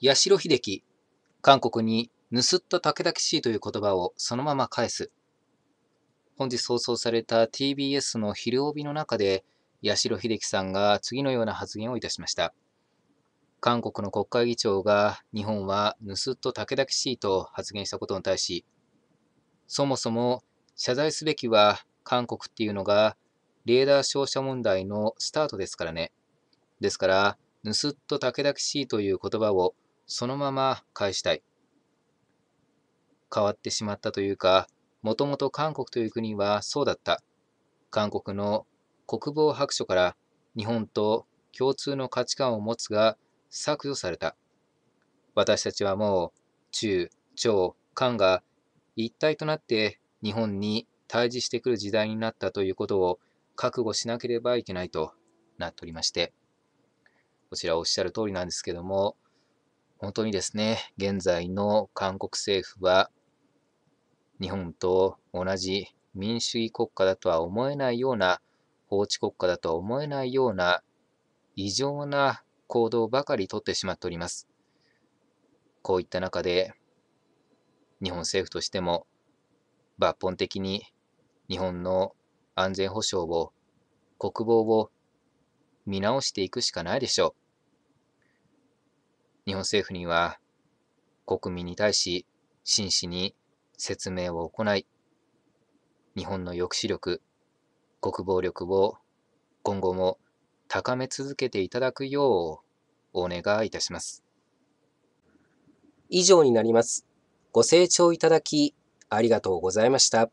八代秀樹、韓国に盗った武々しいという言葉をそのまま返す。本日放送された TBS の昼帯の中で、八代秀樹さんが次のような発言をいたしました。韓国の国会議長が日本は盗っ人たけだけしいと発言したことに対し、そもそも謝罪すべきは韓国っていうのがレーダー照射問題のスタートですからね。ですから、盗っ人たけだけしいという言葉をそのまま返したい。変わってしまったというか、もともと韓国という国はそうだった。韓国の国防白書から日本と共通の価値観を持つが削除された。私たちはもう中、朝、韓が一体となって日本に対峙してくる時代になったということを覚悟しなければいけないとなっておりまして、こちらおっしゃる通りなんですけども、本当にですね、現在の韓国政府は、日本と同じ民主主義国家だとは思えないような、法治国家だとは思えないような、異常な行動ばかりとってしまっております。こういった中で、日本政府としても、抜本的に日本の安全保障を、国防を見直していくしかないでしょう。日本政府には国民に対し真摯に説明を行い、日本の抑止力、国防力を今後も高め続けていただくようお願いいたします。以上になります。ご清聴いただきありがとうございました。